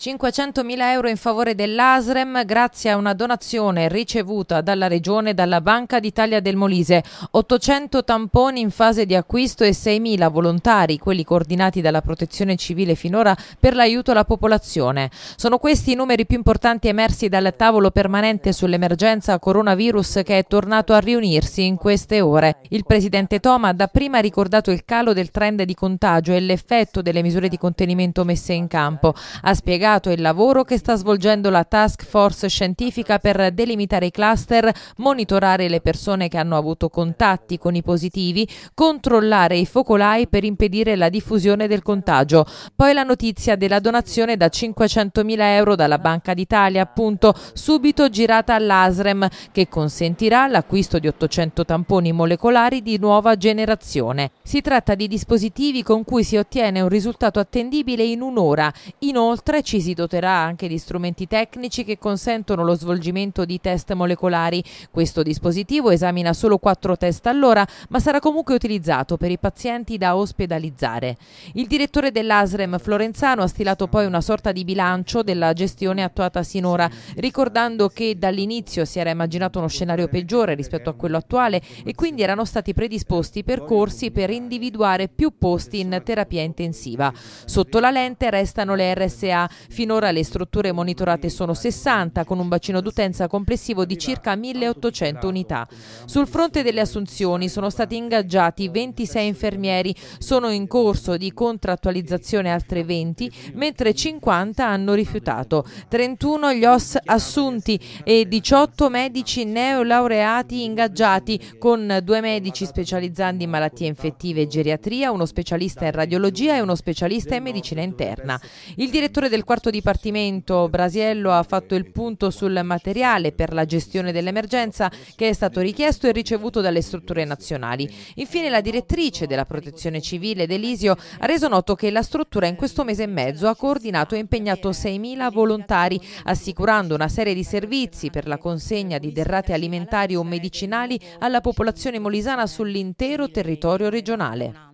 500.000 euro in favore dell'ASREM grazie a una donazione ricevuta dalla Regione e dalla Banca d'Italia del Molise, 800 tamponi in fase di acquisto e 6.000 volontari, quelli coordinati dalla Protezione Civile finora, per l'aiuto alla popolazione. Sono questi i numeri più importanti emersi dal tavolo permanente sull'emergenza coronavirus che è tornato a riunirsi in queste ore. Il Presidente Toma dapprima ricordato il calo del trend di contagio e l'effetto delle misure di contenimento messe in campo. Ha spiegato iniziato il lavoro che sta svolgendo la task force scientifica per delimitare i cluster, monitorare le persone che hanno avuto contatti con i positivi, controllare i focolai per impedire la diffusione del contagio. Poi la notizia della donazione da 500.000 euro dalla Banca d'Italia, appunto, subito girata all'ASREM, che consentirà l'acquisto di 800 tamponi molecolari di nuova generazione. Si tratta di dispositivi con cui si ottiene un risultato attendibile in un'ora. Inoltre ci si doterà anche di strumenti tecnici che consentono lo svolgimento di test molecolari. Questo dispositivo esamina solo quattro test all'ora, ma sarà comunque utilizzato per i pazienti da ospedalizzare. Il direttore dell'ASREM Florenzano ha stilato poi una sorta di bilancio della gestione attuata sinora, ricordando che dall'inizio si era immaginato uno scenario peggiore rispetto a quello attuale e quindi erano stati predisposti percorsi per individuare più posti in terapia intensiva. Sotto la lente restano le RSA Finora le strutture monitorate sono 60, con un bacino d'utenza complessivo di circa 1800 unità. Sul fronte delle assunzioni sono stati ingaggiati 26 infermieri, sono in corso di contrattualizzazione altre 20, mentre 50 hanno rifiutato, 31 gli OS assunti e 18 medici neolaureati ingaggiati, con due medici specializzanti in malattie infettive e geriatria, uno specialista in radiologia e uno specialista in medicina interna. Il direttore del quarto quarto dipartimento Brasiello ha fatto il punto sul materiale per la gestione dell'emergenza che è stato richiesto e ricevuto dalle strutture nazionali. Infine la direttrice della protezione civile Delisio ha reso noto che la struttura in questo mese e mezzo ha coordinato e impegnato 6.000 volontari assicurando una serie di servizi per la consegna di derrate alimentari o medicinali alla popolazione molisana sull'intero territorio regionale.